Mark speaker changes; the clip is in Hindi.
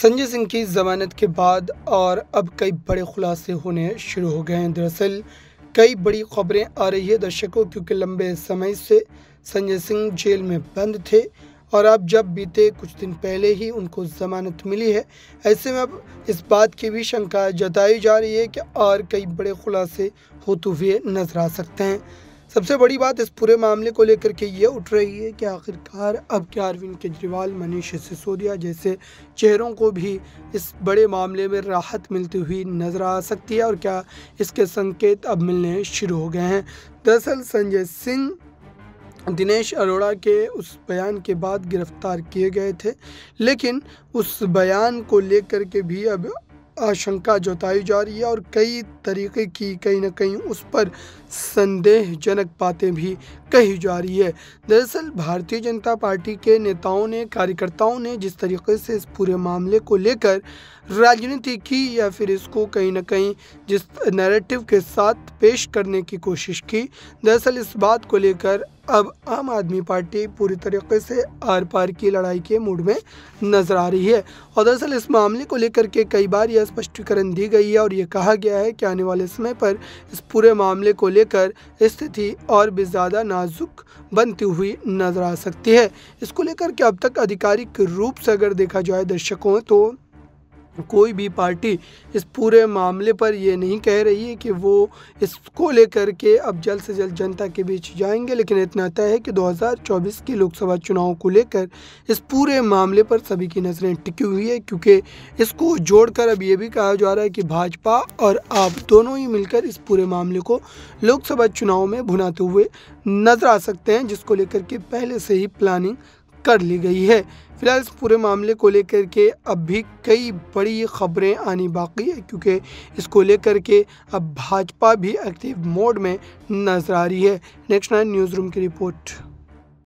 Speaker 1: संजय सिंह की जमानत के बाद और अब कई बड़े खुलासे होने शुरू हो गए हैं दरअसल कई बड़ी खबरें आ रही है दर्शकों क्योंकि लंबे समय से संजय सिंह जेल में बंद थे और अब जब बीते कुछ दिन पहले ही उनको ज़मानत मिली है ऐसे में अब इस बात की भी शंका जताई जा रही है कि और कई बड़े खुलासे होते हुए नजर आ सकते हैं सबसे बड़ी बात इस पूरे मामले को लेकर के ये उठ रही है कि आखिरकार अब क्या अरविंद केजरीवाल मनीष सिसोदिया जैसे चेहरों को भी इस बड़े मामले में राहत मिलती हुई नज़र आ सकती है और क्या इसके संकेत अब मिलने शुरू हो गए हैं दरअसल संजय सिंह दिनेश अरोड़ा के उस बयान के बाद गिरफ्तार किए गए थे लेकिन उस बयान को लेकर के भी अब आशंका जताई जा रही है और कई तरीके की कहीं ना कहीं उस पर संदेहजनक बातें भी कही जा रही है दरअसल भारतीय जनता पार्टी के नेताओं ने कार्यकर्ताओं ने जिस तरीके से इस पूरे मामले को लेकर राजनीति की या फिर इसको कहीं ना कहीं जिस नैरेटिव के साथ पेश करने की कोशिश की दरअसल इस बात को लेकर अब आम आदमी पार्टी पूरी तरीके से आर पार की लड़ाई के मूड में नज़र आ रही है और दरअसल इस मामले को लेकर के कई बार यह स्पष्टीकरण दी गई है और ये कहा गया है कि आने वाले समय पर इस पूरे मामले को लेकर स्थिति और भी ज़्यादा नाजुक बनती हुई नजर आ सकती है इसको लेकर के अब तक आधिकारिक रूप से अगर देखा जाए दर्शकों तो कोई भी पार्टी इस पूरे मामले पर ये नहीं कह रही है कि वो इसको लेकर के अब जल्द से जल्द जनता के बीच जाएंगे लेकिन इतना तय है कि 2024 के लोकसभा चुनाव को लेकर इस पूरे मामले पर सभी की नज़रें टिकी हुई है क्योंकि इसको जोड़कर अब ये भी कहा जा रहा है कि भाजपा और आप दोनों ही मिलकर इस पूरे मामले को लोकसभा चुनाव में भुनाते हुए नजर आ सकते हैं जिसको लेकर के पहले से ही प्लानिंग कर ली गई है फिलहाल इस पूरे मामले को लेकर के अब भी कई बड़ी खबरें आनी बाकी है क्योंकि इसको लेकर के अब भाजपा भी एक्टिव मोड में नजर आ रही है नेक्स्ट नाइन न्यूज़ रूम की रिपोर्ट